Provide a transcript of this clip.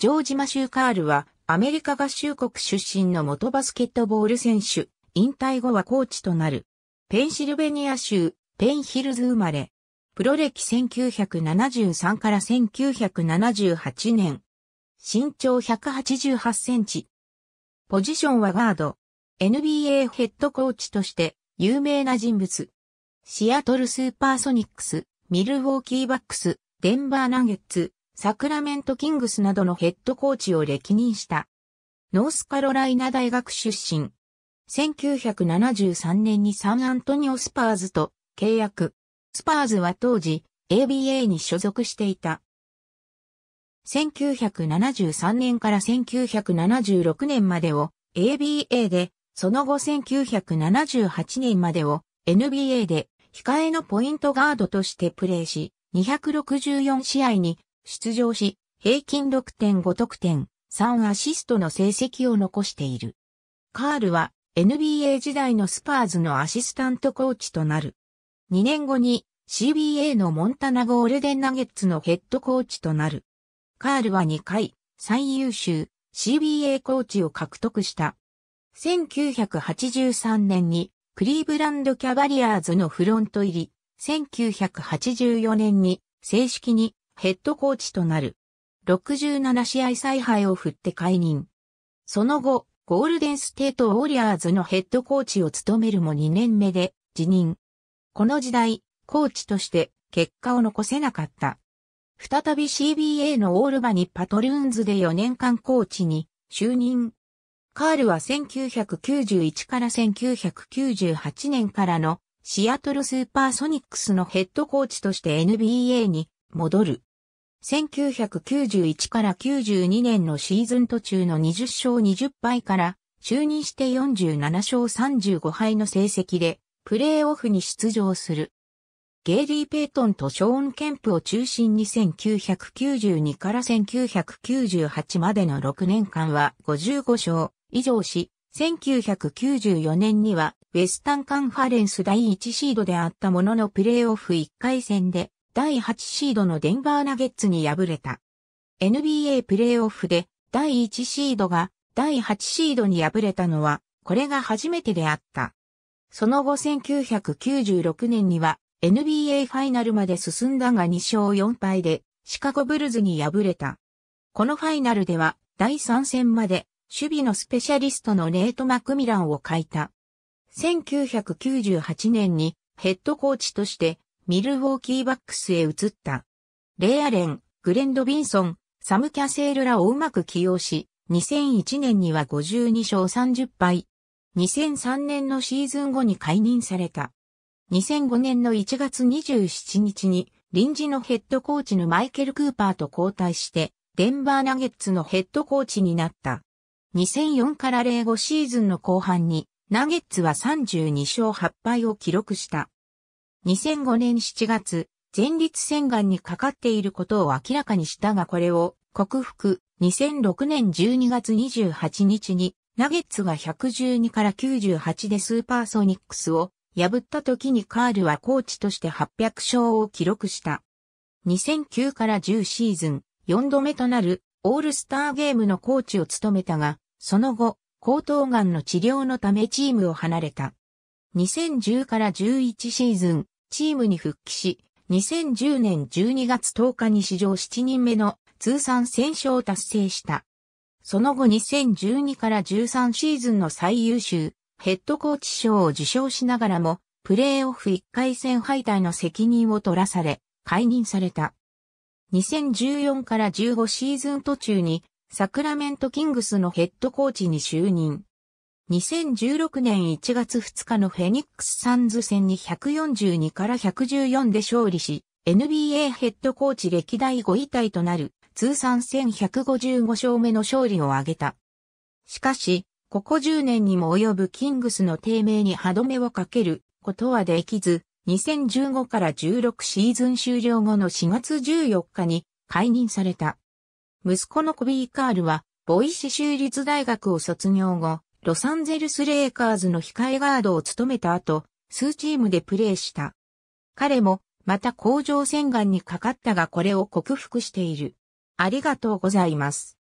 ジョージ・マシュー・カールは、アメリカ合衆国出身の元バスケットボール選手、引退後はコーチとなる。ペンシルベニア州、ペンヒルズ生まれ。プロ歴1973から1978年。身長188センチ。ポジションはガード。NBA ヘッドコーチとして有名な人物。シアトルスーパーソニックス、ミルウォーキーバックス、デンバーナゲッツ、サクラメントキングスなどのヘッドコーチを歴任した。ノースカロライナ大学出身。1973年にサンアントニオスパーズと契約。スパーズは当時 ABA に所属していた。1973年から1976年までを ABA で、その後1978年までを NBA で控えのポイントガードとしてプレーし、264試合に出場し、平均6.5得点、3アシストの成績を残している。カールは NBA 時代のスパーズのアシスタントコーチとなる。2年後に CBA のモンタナゴールデンナゲッツのヘッドコーチとなる。カールは2回最優秀 CBA コーチを獲得した。1983年にクリーブランドキャバリアーズのフロント入り、1984年に正式にヘッドコーチとなる。67試合采配を振って解任。その後、ゴールデンステートウォリアーズのヘッドコーチを務めるも2年目で辞任。この時代、コーチとして結果を残せなかった。再び CBA のオールバニパトルーンズで4年間コーチに就任。カールは1991から1998年からのシアトルスーパーソニックスのヘッドコーチとして NBA に戻る。1991から92年のシーズン途中の20勝20敗から就任して47勝35敗の成績でプレーオフに出場する。ゲイリー・ペイトンとショーン・ケンプを中心に1992から1998までの6年間は55勝以上し、1994年にはウェスタンカンファレンス第1シードであったもののプレーオフ1回戦で第8シードのデンバーナゲッツに敗れた。NBA プレーオフで第1シードが第8シードに敗れたのは、これが初めてであった。その後1996年には NBA ファイナルまで進んだが2勝4敗でシカゴブルズに敗れた。このファイナルでは第3戦まで守備のスペシャリストのネート・マクミランを欠いた。1998年にヘッドコーチとしてミルウォーキーバックスへ移った。レイアレン、グレンド・ビンソン、サム・キャセールらをうまく起用し、2001年には52勝30敗。2003年のシーズン後に解任された。2005年の1月27日に臨時のヘッドコーチのマイケル・クーパーと交代して、デンバーナゲッツのヘッドコーチになった。2004から05シーズンの後半に、ナゲッツは32勝8敗を記録した。2005年7月、前立腺がんにかかっていることを明らかにしたがこれを克服。2006年12月28日にナゲッツが112から98でスーパーソニックスを破った時にカールはコーチとして800勝を記録した。2009から10シーズン4度目となるオールスターゲームのコーチを務めたが、その後、高頭がんの治療のためチームを離れた。2010から11シーズンチームに復帰し、2010年12月10日に史上7人目の通算戦勝を達成した。その後2012から13シーズンの最優秀ヘッドコーチ賞を受賞しながらも、プレーオフ1回戦敗退の責任を取らされ、解任された。2014から15シーズン途中に、サクラメントキングスのヘッドコーチに就任。2016年1月2日のフェニックスサンズ戦に142から114で勝利し、NBA ヘッドコーチ歴代5位タイとなる通算1155勝目の勝利を挙げた。しかし、ここ10年にも及ぶキングスの低迷に歯止めをかけることはできず、2015から16シーズン終了後の4月14日に解任された。息子のコビー・カールは、ボイシ州立大学を卒業後、ロサンゼルスレイカーズの控えガードを務めた後、数チームでプレーした。彼も、また甲状腺がんにかかったがこれを克服している。ありがとうございます。